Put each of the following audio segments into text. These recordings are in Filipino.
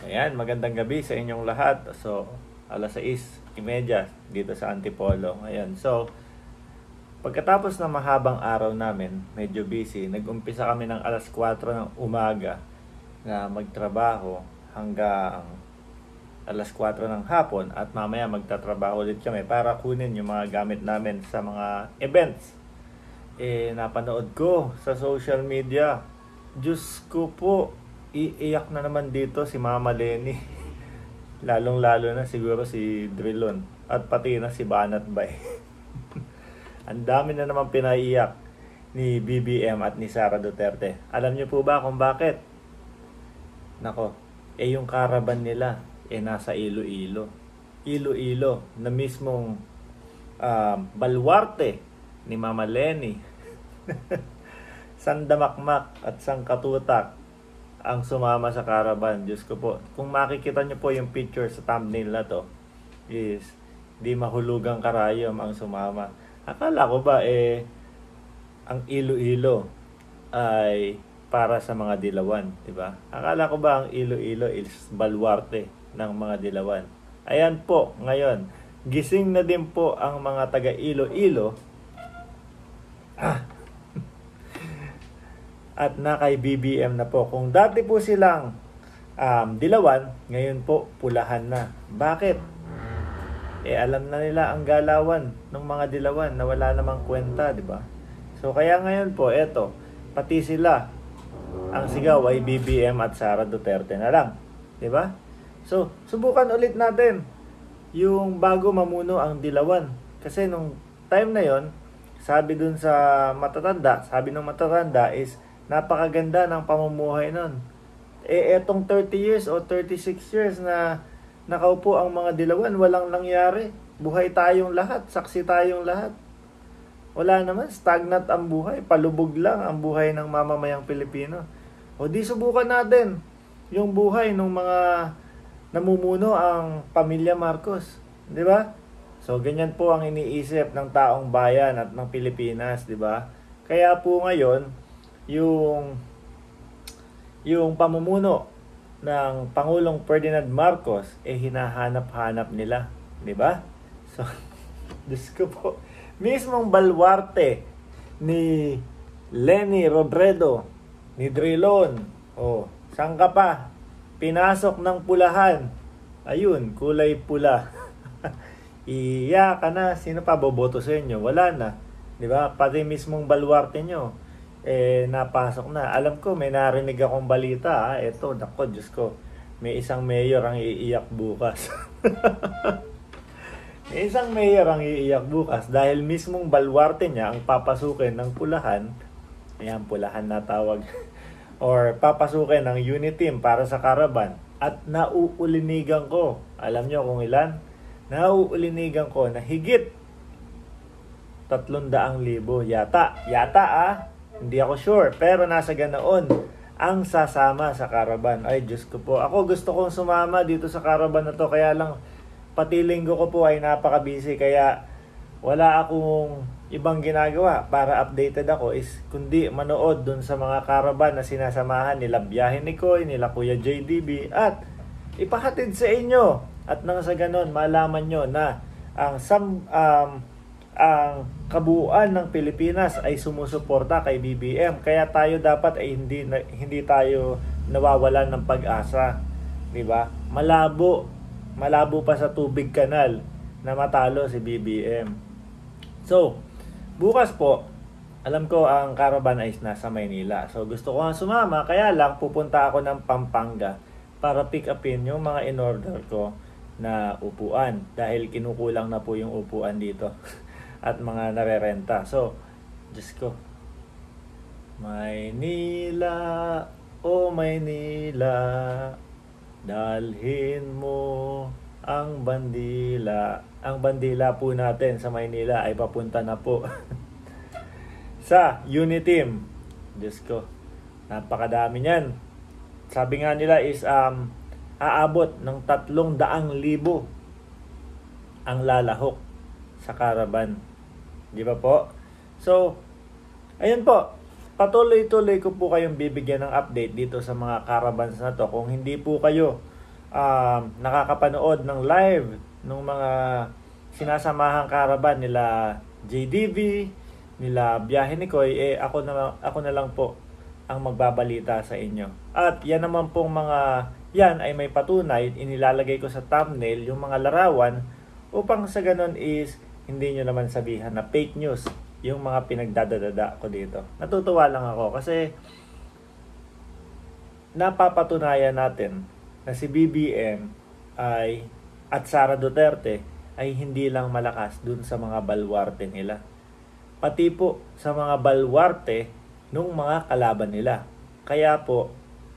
Ayan, magandang gabi sa inyong lahat. So, alas 6.30 dito sa Antipolo. Ayan, so, pagkatapos ng mahabang araw namin, medyo busy, nag-umpisa kami ng alas 4 ng umaga na magtrabaho hanggang alas 4 ng hapon at mamaya magtatrabaho ulit kami para kunin yung mga gamit namin sa mga events. Eh, napanood ko sa social media. Diyos ko po, iiyak na naman dito si Mama Lenny. Lalong-lalo na siguro si Drillon at pati na si Banat Bay. Ang dami na naman pinaiyak ni BBM at ni Sara Duterte. Alam niyo po ba kung bakit? Nako, eh yung karaban nila eh nasa Iloilo. Iloilo na mismong uh, ah, balwarte ni Mama Lenny. san Sandamakmak at san katutak ang sumama sa caravan. Diyos ko po, kung makikita nyo po yung picture sa thumbnail na to, is di mahulugang karayom ang sumama. Akala ko ba eh, ang Iloilo ay para sa mga dilawan, di ba? Akala ko ba ang Iloilo is balwarte ng mga dilawan? Ayan po, ngayon, gising na din po ang mga taga Iloilo at na kay BBM na po. Kung dati po silang um, dilawan, ngayon po pulahan na. Bakit? Eh alam na nila ang galawan ng mga dilawan na wala namang kwenta, di ba? So kaya ngayon po, eto, pati sila ang sigaw ay BBM at Sara Duterte na lang, di ba? So, subukan ulit natin yung bago mamuno ang dilawan. Kasi nung time na yon, sabi dun sa matatanda, sabi ng matatanda is Napakaganda ng pamumuhay nun. E etong 30 years o 36 years na nakaupo ang mga dilawan, walang nangyari. Buhay tayong lahat, saksi tayong lahat. Wala naman, stagnant ang buhay, palubog lang ang buhay ng mamamayang Pilipino. O di subukan natin yung buhay ng mga namumuno ang pamilya Marcos, 'di ba? So ganyan po ang iniisip ng taong bayan at ng Pilipinas, 'di ba? Kaya po ngayon, yung yung pamumuno ng Pangulong Ferdinand Marcos eh hinahanap-hanap nila, 'di ba? So Diyos ko po, mismong balwarte ni Lenny Robredo, ni Drilon, oh, saan ka pa? Pinasok ng pulahan. Ayun, kulay pula. Iya ka na, sino pa boboto sa inyo? Wala na. 'Di ba? Pati mismong balwarte nyo eh napasok na. Alam ko may narinig akong balita, ito, ah. nako, Diyos ko, may isang mayor ang iiyak bukas. may isang mayor ang iiyak bukas dahil mismong balwarte niya ang papasukin ng pulahan, ayan, pulahan na tawag, or papasukin ng unit team para sa karaban at nauulinigan ko, alam niyo kung ilan? Nauulinigan ko na higit 300,000 yata, yata ah, hindi ako sure, pero nasa ganoon ang sasama sa caravan. Ay, Diyos ko po. Ako gusto kong sumama dito sa caravan na to, kaya lang pati linggo ko po ay napaka-busy, kaya wala akong ibang ginagawa para updated ako is kundi manood dun sa mga caravan na sinasamahan nila biyahe ni Koy, nila Kuya JDB at ipahatid sa inyo at nang sa ganon malaman nyo na ang some, um, ang kabuuan ng Pilipinas ay sumusuporta kay BBM. Kaya tayo dapat ay hindi hindi tayo nawawalan ng pag-asa, 'di ba? Malabo, malabo pa sa tubig kanal na matalo si BBM. So, bukas po, alam ko ang caravan ay nasa Maynila. So, gusto ko nga sumama, kaya lang pupunta ako ng Pampanga para pick upin yung mga in-order ko na upuan dahil kinukulang na po yung upuan dito. at mga narerenta. So, Diyos ko. Maynila, o oh Maynila, dalhin mo ang bandila. Ang bandila po natin sa Maynila ay papunta na po sa Uniteam. Diyos ko, napakadami niyan. Sabi nga nila is um, aabot ng tatlong daang libo ang lalahok sa caravan Di ba po? So, ayun po. Patuloy-tuloy ko po kayong bibigyan ng update dito sa mga caravans na to. Kung hindi po kayo um, nakakapanood ng live ng mga sinasamahang caravan nila JDV, nila biyahe ni Koy, eh ako na, ako na lang po ang magbabalita sa inyo. At yan naman pong mga yan ay may patunay, inilalagay ko sa thumbnail yung mga larawan upang sa ganun is hindi nyo naman sabihan na fake news yung mga pinagdadadada ko dito. Natutuwa lang ako kasi napapatunayan natin na si BBM ay at Sara Duterte ay hindi lang malakas dun sa mga balwarte nila. Pati po sa mga balwarte nung mga kalaban nila. Kaya po,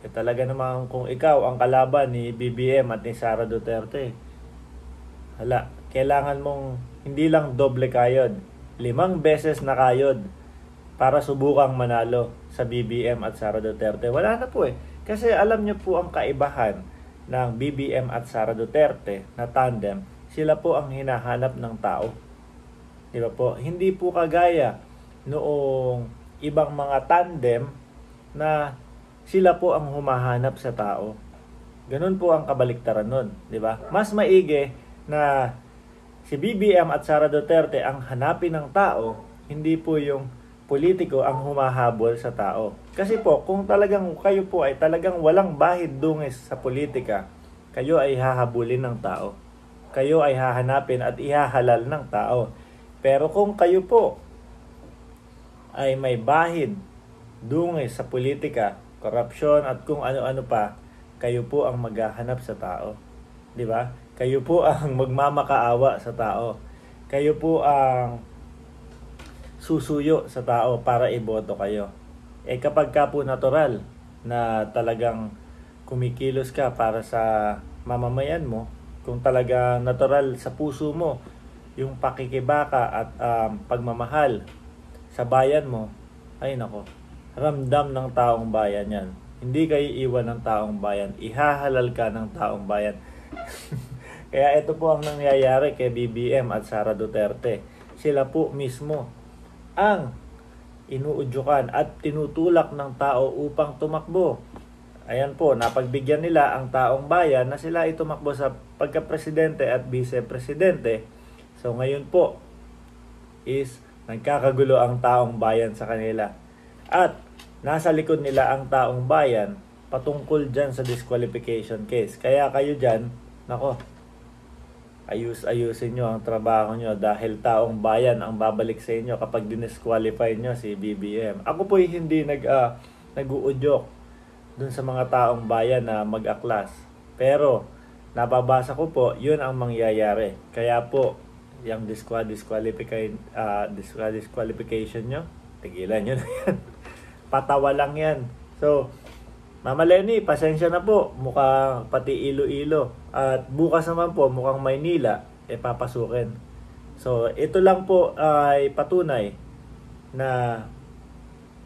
eh, talaga naman kung ikaw ang kalaban ni BBM at ni Sara Duterte, hala, kailangan mong hindi lang doble kayod, limang beses na kayod para subukang manalo sa BBM at Sara Duterte. Wala na po eh. Kasi alam niyo po ang kaibahan ng BBM at Sara Duterte na tandem. Sila po ang hinahanap ng tao. Di ba po? Hindi po kagaya noong ibang mga tandem na sila po ang humahanap sa tao. Ganun po ang kabaliktaran nun, di ba? Mas maigi na si BBM at Sara Duterte ang hanapin ng tao, hindi po yung politiko ang humahabol sa tao. Kasi po, kung talagang kayo po ay talagang walang bahid dungis sa politika, kayo ay hahabulin ng tao. Kayo ay hahanapin at ihahalal ng tao. Pero kung kayo po ay may bahid dungis sa politika, korupsyon at kung ano-ano pa, kayo po ang maghahanap sa tao. 'Di ba? Kayo po ang magmamakaawa sa tao. Kayo po ang susuyo sa tao para iboto kayo. Eh kapag ka po natural na talagang kumikilos ka para sa mamamayan mo, kung talaga natural sa puso mo yung pakikibaka at um, pagmamahal sa bayan mo, ay nako, ramdam ng taong bayan yan. Hindi kayo iwan ng taong bayan, ihahalal ka ng taong bayan. Kaya ito po ang nangyayari kay BBM at Sara Duterte. Sila po mismo ang inuudyukan at tinutulak ng tao upang tumakbo. Ayan po, napagbigyan nila ang taong bayan na sila ay tumakbo sa pagka-presidente at vice-presidente. So ngayon po is nagkakagulo ang taong bayan sa kanila. At nasa likod nila ang taong bayan patungkol dyan sa disqualification case. Kaya kayo dyan, nako, ayus-ayusin nyo ang trabaho nyo dahil taong bayan ang babalik sa inyo kapag dinisqualify nyo si BBM. Ako po'y hindi nag, uh, nag-uudyok dun sa mga taong bayan na mag-aklas. Pero, nababasa ko po, yun ang mangyayari. Kaya po, yung disqual disqualify uh, disqualification nyo, tigilan nyo na yan. Patawa lang yan. So, Mama Lenny, pasensya na po. Mukha pati ilo-ilo at bukas naman po, mukhang Maynila, e papasukin. So, ito lang po ay patunay na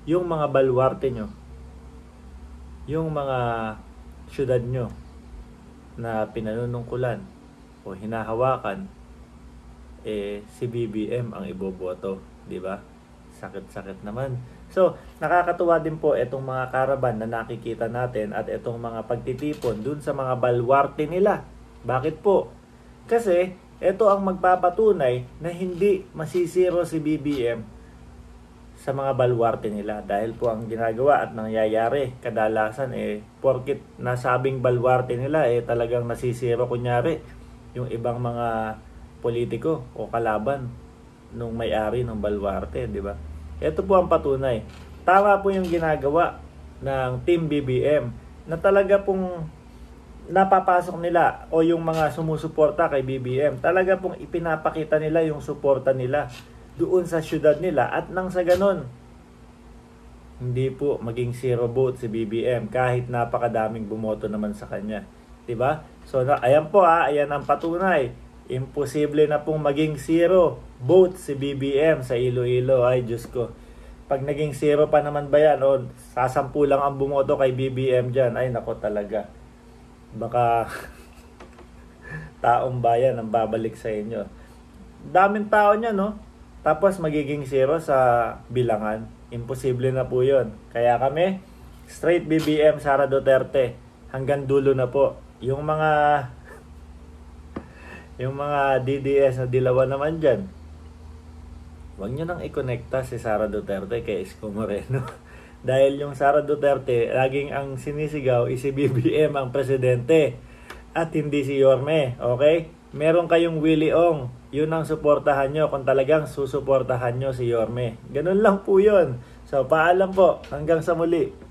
yung mga baluarte nyo, yung mga syudad nyo na pinanunungkulan o hinahawakan, eh, si BBM ang iboboto, di ba? Sakit-sakit naman. So, nakakatuwa din po itong mga caravan na nakikita natin at itong mga pagtitipon dun sa mga balwarte nila. Bakit po? Kasi ito ang magpapatunay na hindi masisiro si BBM sa mga balwarte nila dahil po ang ginagawa at nangyayari kadalasan eh porkit nasabing balwarte nila eh talagang nasisira kunyari yung ibang mga politiko o kalaban nung may-ari ng balwarte, di ba? Ito po ang patunay. Tama po yung ginagawa ng Team BBM na talaga pong napapasok nila o yung mga sumusuporta kay BBM talaga pong ipinapakita nila yung suporta nila doon sa syudad nila at nang sa ganun hindi po maging zero vote si BBM kahit napakadaming bumoto naman sa kanya. 'Di ba? So na, ayan po ha, ah, ayan ang patunay Imposible na pong maging zero both si BBM sa Iloilo. Ay, Diyos ko. Pag naging zero pa naman ba yan? O, sasampu lang ang bumoto kay BBM dyan. Ay, nako talaga. Baka taong bayan ang babalik sa inyo. Daming tao niya, no? Tapos magiging zero sa bilangan. Imposible na po yun. Kaya kami, straight BBM Sara Duterte. Hanggang dulo na po. Yung mga yung mga DDS na dilawan naman dyan, huwag nyo nang ikonekta si Sara Duterte kay Isko Moreno. Dahil yung Sara Duterte, laging ang sinisigaw is si BBM ang presidente at hindi si Yorme, okay? Meron kayong Willie Ong, yun ang suportahan nyo kung talagang susuportahan nyo si Yorme. Ganun lang po yun. So, paalam po. Hanggang sa muli.